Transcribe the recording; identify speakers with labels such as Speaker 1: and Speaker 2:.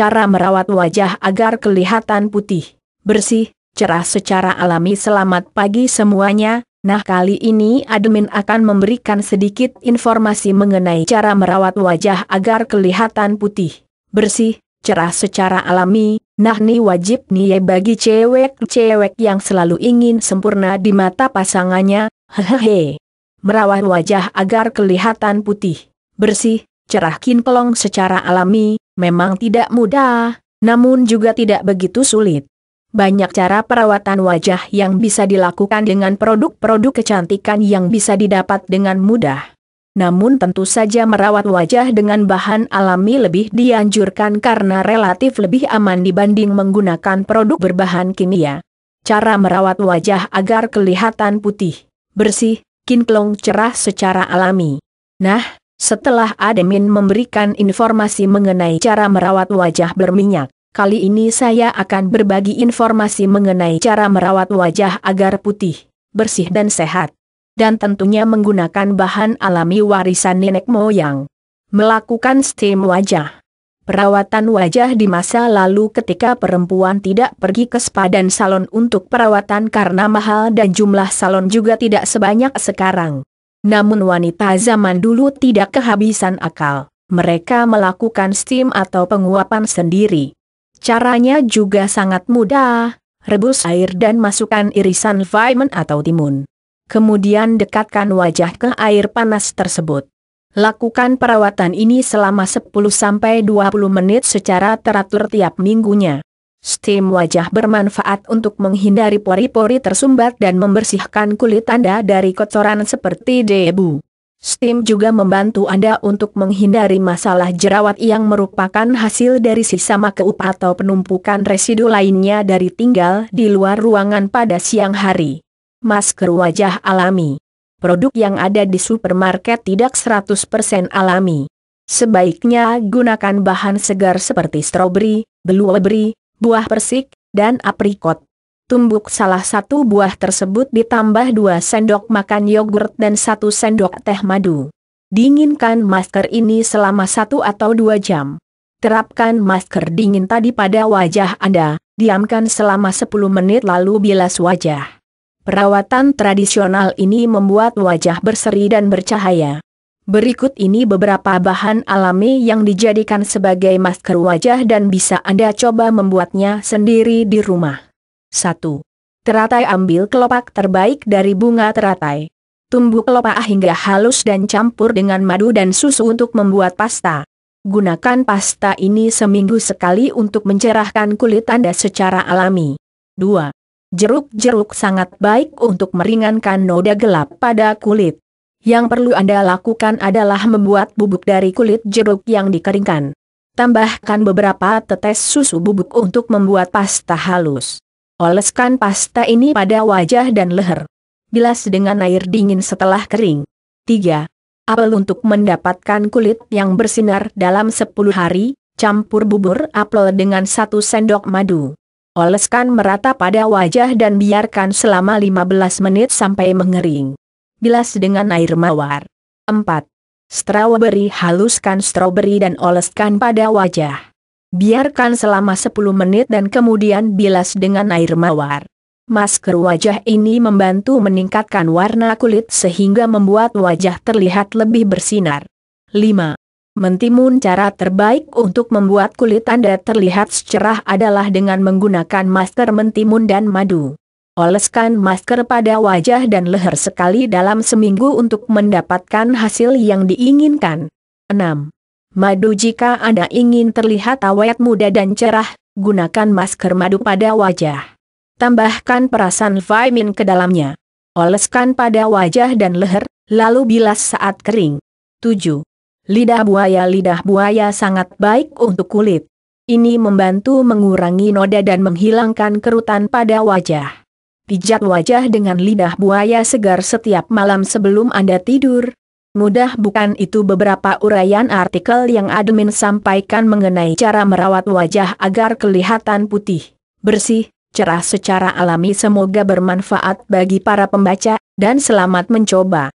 Speaker 1: cara merawat wajah agar kelihatan putih, bersih, cerah secara alami. Selamat pagi semuanya. Nah, kali ini admin akan memberikan sedikit informasi mengenai cara merawat wajah agar kelihatan putih, bersih, cerah secara alami. Nah ini wajib nih ya bagi cewek-cewek yang selalu ingin sempurna di mata pasangannya, hehehe. Merawat wajah agar kelihatan putih, bersih, cerah kinclong secara alami, memang tidak mudah, namun juga tidak begitu sulit. Banyak cara perawatan wajah yang bisa dilakukan dengan produk-produk kecantikan yang bisa didapat dengan mudah. Namun tentu saja merawat wajah dengan bahan alami lebih dianjurkan karena relatif lebih aman dibanding menggunakan produk berbahan kimia. Cara merawat wajah agar kelihatan putih, bersih, kinclong cerah secara alami. Nah, setelah Ademin memberikan informasi mengenai cara merawat wajah berminyak, kali ini saya akan berbagi informasi mengenai cara merawat wajah agar putih, bersih dan sehat. Dan tentunya menggunakan bahan alami warisan nenek moyang. Melakukan steam wajah. Perawatan wajah di masa lalu ketika perempuan tidak pergi ke spa dan salon untuk perawatan karena mahal dan jumlah salon juga tidak sebanyak sekarang. Namun wanita zaman dulu tidak kehabisan akal, mereka melakukan steam atau penguapan sendiri. Caranya juga sangat mudah, rebus air dan masukkan irisan vitamin atau timun. Kemudian dekatkan wajah ke air panas tersebut. Lakukan perawatan ini selama 10-20 menit secara teratur tiap minggunya. Steam wajah bermanfaat untuk menghindari pori-pori tersumbat dan membersihkan kulit Anda dari kotoran seperti debu. Steam juga membantu Anda untuk menghindari masalah jerawat yang merupakan hasil dari sisa makeup atau penumpukan residu lainnya dari tinggal di luar ruangan pada siang hari. Masker wajah alami produk yang ada di supermarket tidak 100% alami. Sebaiknya gunakan bahan segar seperti stroberi, blueberry, buah persik, dan aprikot. Tumbuk salah satu buah tersebut ditambah dua sendok makan yogurt dan satu sendok teh madu. Dinginkan masker ini selama satu atau dua jam. Terapkan masker dingin tadi pada wajah Anda, diamkan selama 10 menit lalu bilas wajah. Perawatan tradisional ini membuat wajah berseri dan bercahaya. Berikut ini beberapa bahan alami yang dijadikan sebagai masker wajah dan bisa Anda coba membuatnya sendiri di rumah. 1. Teratai ambil kelopak terbaik dari bunga teratai. Tumbuk kelopak hingga halus dan campur dengan madu dan susu untuk membuat pasta. Gunakan pasta ini seminggu sekali untuk mencerahkan kulit Anda secara alami. 2. Jeruk-jeruk sangat baik untuk meringankan noda gelap pada kulit. Yang perlu Anda lakukan adalah membuat bubuk dari kulit jeruk yang dikeringkan. Tambahkan beberapa tetes susu bubuk untuk membuat pasta halus. Oleskan pasta ini pada wajah dan leher. Bilas dengan air dingin setelah kering. 3. Apel untuk mendapatkan kulit yang bersinar dalam 10 hari, campur bubur apel dengan 1 sendok madu. Oleskan merata pada wajah dan biarkan selama 15 menit sampai mengering bilas dengan air mawar. 4. Strawberry haluskan strawberry dan oleskan pada wajah. Biarkan selama 10 menit dan kemudian bilas dengan air mawar. Masker wajah ini membantu meningkatkan warna kulit sehingga membuat wajah terlihat lebih bersinar. 5. Mentimun cara terbaik untuk membuat kulit Anda terlihat secerah adalah dengan menggunakan masker mentimun dan madu oleskan masker pada wajah dan leher sekali dalam seminggu untuk mendapatkan hasil yang diinginkan. 6. Madu Jika Anda ingin terlihat awet muda dan cerah, gunakan masker madu pada wajah. Tambahkan perasan vitamin ke dalamnya. Oleskan pada wajah dan leher, lalu bilas saat kering. 7. Lidah buaya Lidah buaya sangat baik untuk kulit. Ini membantu mengurangi noda dan menghilangkan kerutan pada wajah pijat wajah dengan lidah buaya segar setiap malam sebelum Anda tidur. Mudah bukan itu beberapa uraian artikel yang admin sampaikan mengenai cara merawat wajah agar kelihatan putih, bersih, cerah secara alami semoga bermanfaat bagi para pembaca, dan selamat mencoba.